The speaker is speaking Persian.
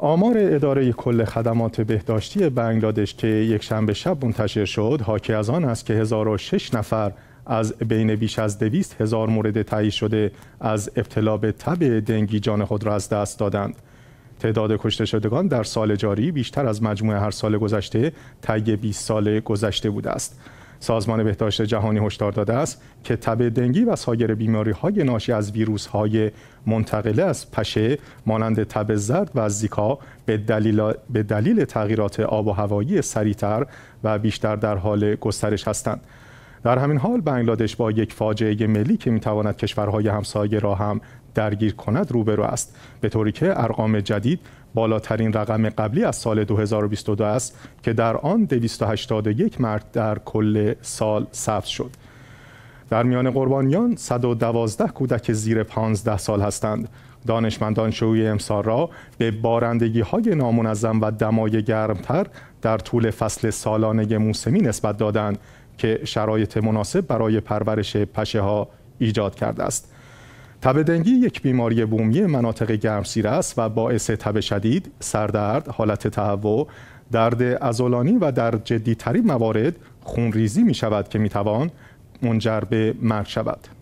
آمار اداره کل خدمات بهداشتی بنگلادش که یک شنبه شب منتشر شد حاکی از آن است که 1006 نفر از بین بیش از 200 هزار مورد تایید شده از ابتلا به تب دنگی جان خود را از دست دادند تعداد کشته شدگان در سال جاری بیشتر از مجموع هر سال گذشته طی 20 سال گذشته بوده است سازمان بهداشت جهانی هشدار داده است که تب دنگی و سایر بیماری های ناشی از ویروس های منتقله از پشه مانند تب زرد و زیکا به دلیل, به دلیل تغییرات آب و هوایی سریعتر و بیشتر در حال گسترش هستند. در همین حال بنگلادش با یک فاجعه ملی که میتواند کشورهای همسایه را هم درگیر کند روبرو است به طوری که ارقام جدید بالاترین رقم قبلی از سال 2022 است که در آن 281 مرد در کل سال ثبت شد در میان قربانیان 112 کودک زیر 15 سال هستند دانشمندان شوی امسال را به بارندگی های نامنظم و دمای گرمتر در طول فصل سالانه موسمی نسبت دادند که شرایط مناسب برای پرورش پشه ها ایجاد کرده است. تب دنگی یک بیماری بومی مناطق گرمسیر است و باعث تب شدید، سردرد، حالت تهوع، درد ازولانی و در جدیترین موارد خونریزی می شود که می توان منجر به مرگ شود.